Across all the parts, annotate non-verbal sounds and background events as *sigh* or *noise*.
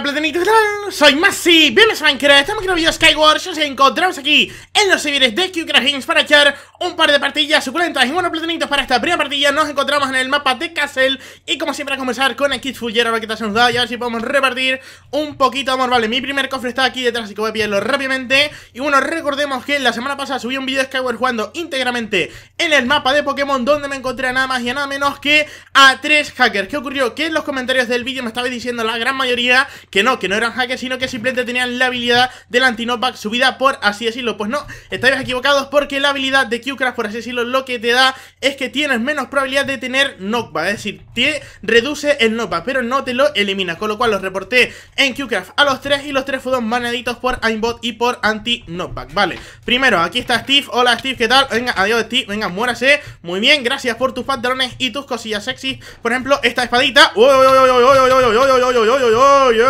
Hola Soy Masi, bienvenidos a Minecraft, estamos en un video Skyward, nos encontramos aquí en los servidores de QCraft Games para echar un par de partidas suculentas Y bueno Platanitos, para esta primera partida nos encontramos en el mapa de Castle Y como siempre a comenzar con el Kid Fullero, a ver qué tal se nos y a ver si podemos repartir un poquito de amor Vale, mi primer cofre está aquí detrás, así que voy a pillarlo rápidamente Y bueno, recordemos que la semana pasada subí un video de Skyward jugando íntegramente en el mapa de Pokémon Donde me encontré a nada más y a nada menos que a tres hackers ¿Qué ocurrió? Que en los comentarios del vídeo me estaba diciendo la gran mayoría que no, que no eran hackers, sino que simplemente tenían la habilidad del anti-knockback subida por así decirlo. Pues no, estáis equivocados porque la habilidad de Qcraft, por así decirlo, lo que te da es que tienes menos probabilidad de tener knockback, es decir, te reduce el knockback, pero no te lo elimina, con lo cual los reporté en Qcraft a los tres y los tres fueron manaditos por aimbot y por anti-knockback, vale. Primero, aquí está Steve, hola Steve, ¿qué tal? Venga, adiós Steve, venga, muérase, muy bien, gracias por tus pantalones y tus cosillas sexy, por ejemplo, esta espadita,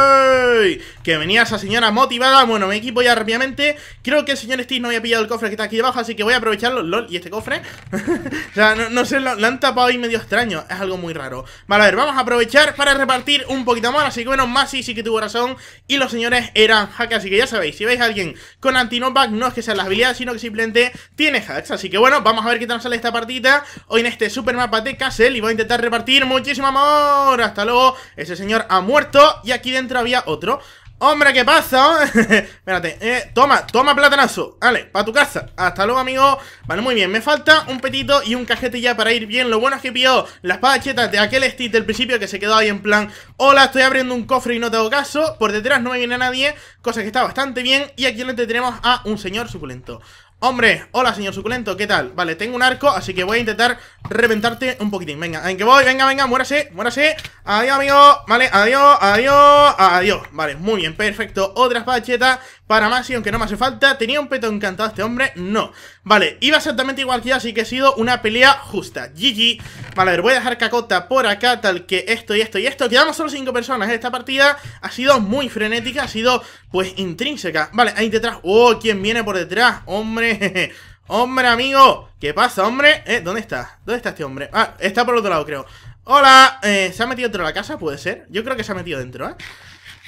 Yay! que venía esa señora motivada. Bueno, me equipo ya rápidamente. Creo que el señor Steve no había pillado el cofre que está aquí debajo, así que voy a aprovecharlo. LOL, ¿y este cofre? *laughs* o sea, no, sé, lo, han tapado ahí medio extraño. Es algo muy raro. Vale, a ver, vamos a aprovechar para repartir un poquito más. Así que bueno, Masi sí que tuvo razón. Y los señores eran hackers así que ya sabéis, si veis a alguien con anti no es que sea las habilidades, sino que simplemente tiene hacks. Así que bueno, vamos a ver qué tal sale esta partida hoy en este super mapa de Castle. Y voy a intentar repartir muchísimo amor. Hasta luego. Ese señor ha muerto. Y aquí dentro había otro. Hombre, ¿qué pasa? *laughs* Espérate, eh, toma, toma platanazo Vale, para tu casa, hasta luego amigo Vale, muy bien, me falta un petito y un cajete ya para ir bien Lo bueno es que pido las pachetas de aquel Steve del principio Que se quedó ahí en plan, hola, estoy abriendo un cofre y no tengo hago caso Por detrás no me viene nadie, cosa que está bastante bien Y aquí le tenemos a un señor suculento Hombre, hola señor suculento, ¿qué tal? Vale, tengo un arco, así que voy a intentar reventarte un poquitín Venga, en que voy, venga, venga, muérase, muérase Adiós, amigo, vale, adiós, adiós, adiós Vale, muy bien, perfecto Otra espadacheta para Masi, aunque no me hace falta Tenía un peto encantado este hombre, no Vale, iba exactamente igual que yo, así que ha sido una pelea justa GG Vale, a ver, voy a dejar Cacota por acá, tal que esto y esto y esto Quedamos solo cinco personas, en esta partida ha sido muy frenética Ha sido, pues, intrínseca Vale, ahí detrás, oh, ¿quién viene por detrás? Hombre *laughs* hombre. amigo. ¿Qué pasa, hombre? Eh, ¿Dónde está? ¿Dónde está este hombre? Ah, está por el otro lado, creo. Hola. Eh, ¿Se ha metido dentro de la casa? ¿Puede ser? Yo creo que se ha metido dentro, ¿eh?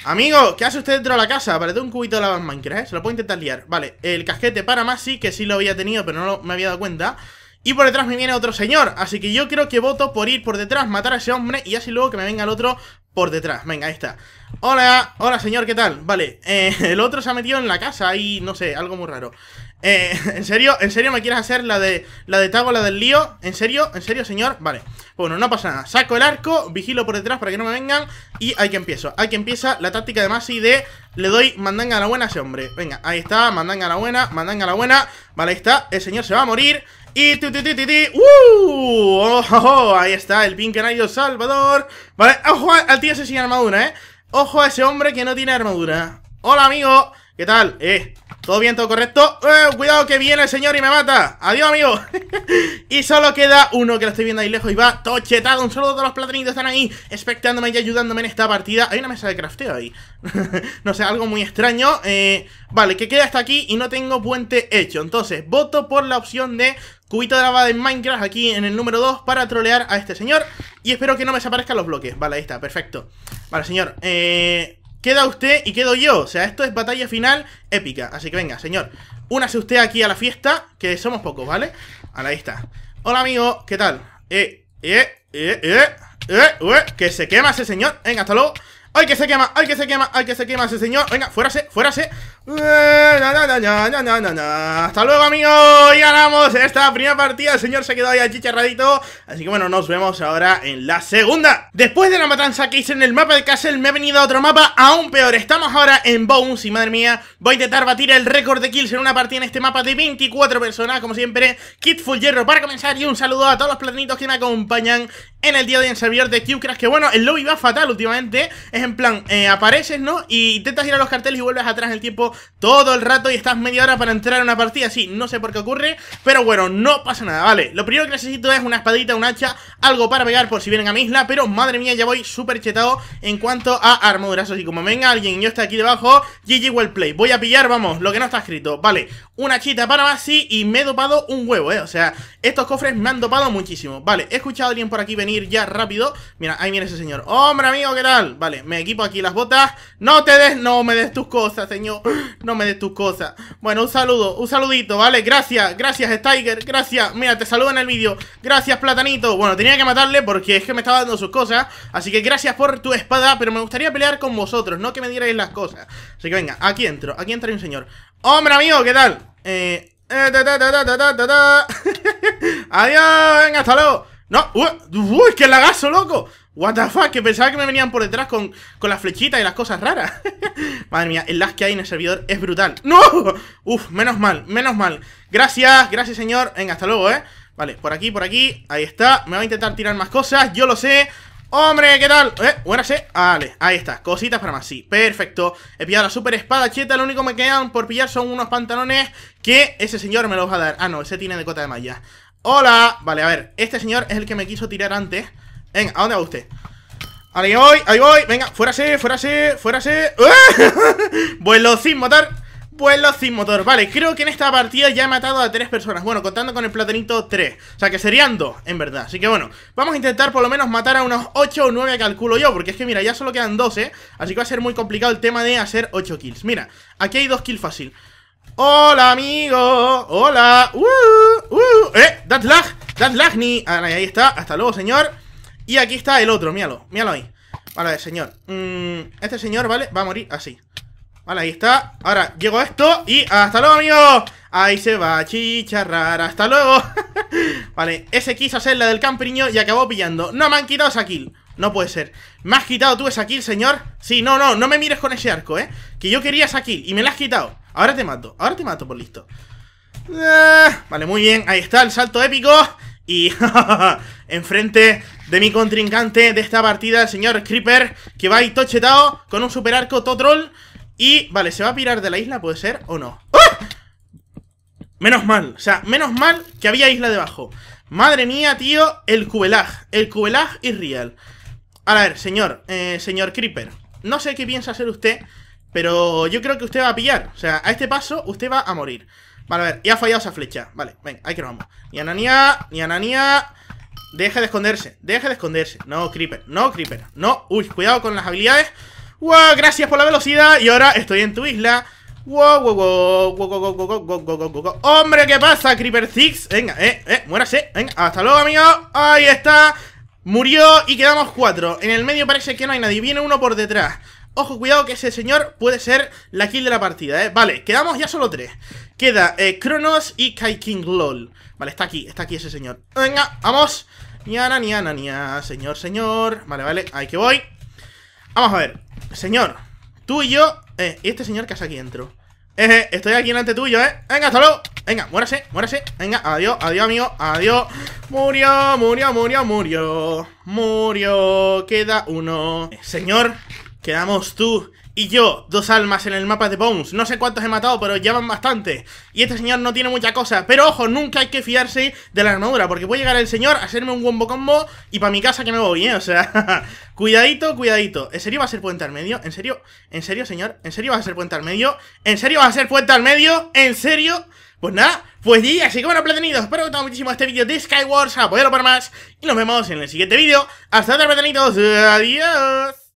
Amigo, ¿qué hace usted dentro de la casa? tengo un cubito de la Minecraft, ¿eh? Se lo puedo intentar liar. Vale, el casquete para más sí, que sí lo había tenido, pero no me había dado cuenta. Y por detrás me viene otro señor, así que yo creo que voto por ir por detrás, matar a ese hombre y así luego que me venga el otro por detrás. Venga, ahí está. Hola, hola señor, ¿qué tal? Vale, eh, *laughs* el otro se ha metido en la casa y no sé, algo muy raro. Eh, *laughs* ¿En serio? ¿En serio me quieres hacer la de la de Tago, la del lío? ¿En serio? ¿En serio, señor? Vale. Bueno, no pasa nada. Saco el arco, vigilo por detrás para que no me vengan. Y hay que empiezo. Hay que empieza la táctica de Masi de le doy mandanga a la buena a ese hombre. Venga, ahí está. Mandanga a la buena, mandanga a la buena. Vale, ahí está. El señor se va a morir. Y tu, tu, ¡Uh! ¡Oh, oh, oh, Ahí está, el pin canario Salvador. Vale, ojo al tío ese sin armadura, ¿eh? Ojo a ese hombre que no tiene armadura. Hola, amigo. ¿Qué tal? Eh, ¿Todo bien? ¿Todo correcto? ¡Eh! ¡Cuidado que viene el señor y me mata! ¡Adiós, amigo! *laughs* y solo queda uno que lo estoy viendo ahí lejos y va tochetado. Un saludo a todos los platinitos están ahí expectándome y ayudándome en esta partida. Hay una mesa de crafteo ahí. *laughs* no sé, algo muy extraño. Eh, vale, que queda hasta aquí y no tengo puente hecho. Entonces, voto por la opción de cubito de lava de Minecraft aquí en el número 2 para trolear a este señor. Y espero que no me desaparezcan los bloques. Vale, ahí está, perfecto. Vale, señor. Eh... Queda usted y quedo yo. O sea, esto es batalla final épica. Así que venga, señor. Únase usted aquí a la fiesta, que somos pocos, ¿vale? Ahora, ahí está. Hola, amigo. ¿Qué tal? Eh, eh, eh, eh, eh, eh. eh que se quema ese señor. Venga, hasta luego. ¡Ay, que se quema! ¡Ay, que se quema! ¡Ay, que se quema ese señor! Venga, fuérase, fuérase eh, Hasta luego, amigos. y ganamos esta primera partida. El señor se quedó ahí achicharradito. Así que bueno, nos vemos ahora en la segunda. Después de la matanza que hice en el mapa de Castle, me ha venido a otro mapa aún peor. Estamos ahora en Bones y madre mía, voy a intentar batir el récord de kills en una partida en este mapa de 24 personas. Como siempre, Kit Full Hierro para comenzar. Y un saludo a todos los platinitos que me acompañan en el día de hoy en servidor de Qcrash. Que bueno, el lobby va fatal últimamente. Es en plan, eh, apareces, ¿no? Y intentas ir a los carteles y vuelves atrás en el tiempo todo el rato y estás media hora para entrar a una partida Sí, No sé por qué ocurre, pero bueno, no pasa nada, ¿vale? Lo primero que necesito es una espadita, un hacha, algo para pegar por si vienen a mi isla, pero madre mía, ya voy súper chetado en cuanto a armaduras. Así como venga alguien y yo estoy aquí debajo, GG well play. Voy a pillar, vamos, lo que no está escrito, ¿vale? Una chita para así y me he dopado un huevo, ¿eh? O sea, estos cofres me han dopado muchísimo. Vale, he escuchado a alguien por aquí venir ya rápido. Mira, ahí viene ese señor. Hombre, amigo, ¿qué tal? Vale, me equipo aquí las botas. No te des, no me des tus cosas, señor. No me des tus cosas. Bueno, un saludo, un saludito, ¿vale? Gracias, gracias, Tiger, gracias. Mira, te saludo en el vídeo. Gracias, Platanito. Bueno, tenía que matarle porque es que me estaba dando sus cosas. Así que gracias por tu espada, pero me gustaría pelear con vosotros, no que me dierais las cosas. Así que venga, aquí entro, aquí entra un señor. Hombre, amigo, ¿qué tal? Eh... Adiós, venga, hasta luego. No, uy, qué que lagazo, loco. What the fuck, que pensaba que me venían por detrás con, las flechitas y las cosas raras. *laughs* Madre mía, el las que hay en el servidor es brutal. ¡No! Uf, menos mal, menos mal. Gracias, gracias señor. Venga, hasta luego, ¿eh? Vale, por aquí, por aquí. Ahí está. Me va a intentar tirar más cosas, yo lo sé. ¡Hombre, qué tal! Eh, buenas, eh. Vale, ahí está. Cositas para más, sí. Perfecto. He pillado la super espada cheta. Lo único que me quedan por pillar son unos pantalones que ese señor me los va a dar. Ah, no, ese tiene de cota de malla. ¡Hola! Vale, a ver. Este señor es el que me quiso tirar antes. Venga, ¿a dónde va usted? Ahí voy, ahí voy, venga, fuérase, fuérase, fuérase ¡Eh! *laughs* Vuelo sin motor Vuelo sin motor, vale, creo que en esta partida ya he matado a tres personas Bueno, contando con el platanito, tres O sea, que serían dos, en verdad Así que bueno, vamos a intentar por lo menos matar a unos 8 o 9, calculo yo Porque es que mira, ya solo quedan 12 ¿eh? Así que va a ser muy complicado el tema de hacer 8 kills Mira, aquí hay dos kills fácil Hola, amigo Hola uh, uh. Eh, ¡Dat lag, ¡Dat lag ni... Ah, ahí está, hasta luego, señor y aquí está el otro, míralo, míralo ahí Vale, señor mm, Este señor, ¿vale? Va a morir así Vale, ahí está Ahora, llego a esto y ¡hasta luego, amigo! Ahí se va chicha chicharrar ¡Hasta luego! *laughs* vale, ese quiso hacer la del campriño y acabó pillando No me han quitado esa kill no puede ser ¿Me has quitado tú esa kill, señor? Sí, no, no, no me mires con ese arco, ¿eh? Que yo quería esa kill y me la has quitado Ahora te mato, ahora te mato por listo eh, Vale, muy bien, ahí está el salto épico y *laughs* enfrente de mi contrincante de esta partida, el señor Creeper, que va ahí tochetado con un super arco Totrol. Y, vale, ¿se va a pirar de la isla, puede ser, o no? Menos mal, o sea, menos mal que había isla debajo. Madre mía, tío, el cubelag, el cubelag y real. A ver, señor, eh, señor Creeper, no sé qué piensa hacer usted, pero yo creo que usted va a pillar. O sea, a este paso usted va a morir. Vale, a ver, y ha fallado esa flecha Vale, venga, ahí que nos vamos Ni Ananía, ni Ananía Deja de esconderse, deja de esconderse No, Creeper, no, Creeper, no Uy, cuidado con las habilidades Wow, gracias por la velocidad Y ahora estoy en tu isla Wow, wow, wow, wow, wow, wow, wow, wow, wow, Hombre, ¿qué pasa, Creeper Six? Venga, eh, eh, muérase Venga, hasta luego, amigo Ahí está Murió y quedamos cuatro En el medio parece que no hay nadie Viene uno por detrás Ojo, cuidado que ese señor puede ser la kill de la partida, ¿eh? Vale, quedamos ya solo tres. Queda eh, Kronos y Kai King LOL. Vale, está aquí, está aquí ese señor. Venga, vamos. Niana, niana, niña, señor, señor. Vale, vale, ahí que voy. Vamos a ver. Señor, tú y yo... Eh, ¿y este señor que hace aquí dentro? estoy aquí delante tuyo, ¿eh? Venga, hasta luego. Venga, muérase, muérase. Venga, adiós, adiós, amigo, adiós. Murió, murió, murió, murió. Murió, queda uno. señor, Quedamos tú y yo, dos almas en el mapa de Bones. No sé cuántos he matado, pero ya van bastante. Y este señor no tiene mucha cosa. Pero ojo, nunca hay que fiarse de la armadura, porque puede llegar el señor a hacerme un wombo combo y para mi casa que me voy, ¿eh? O sea, *laughs* cuidadito, cuidadito. ¿En serio va a ser puente al medio? ¿En serio? ¿En serio, señor? ¿En serio va a ser puente al medio? ¿En serio va a ser puente al medio? ¿En serio? Pues nada, pues sí, así que bueno, platanitos, espero que os haya muchísimo este vídeo de Skywars, apoyarlo para más, y nos vemos en el siguiente vídeo. Hasta otra, platanitos, adiós.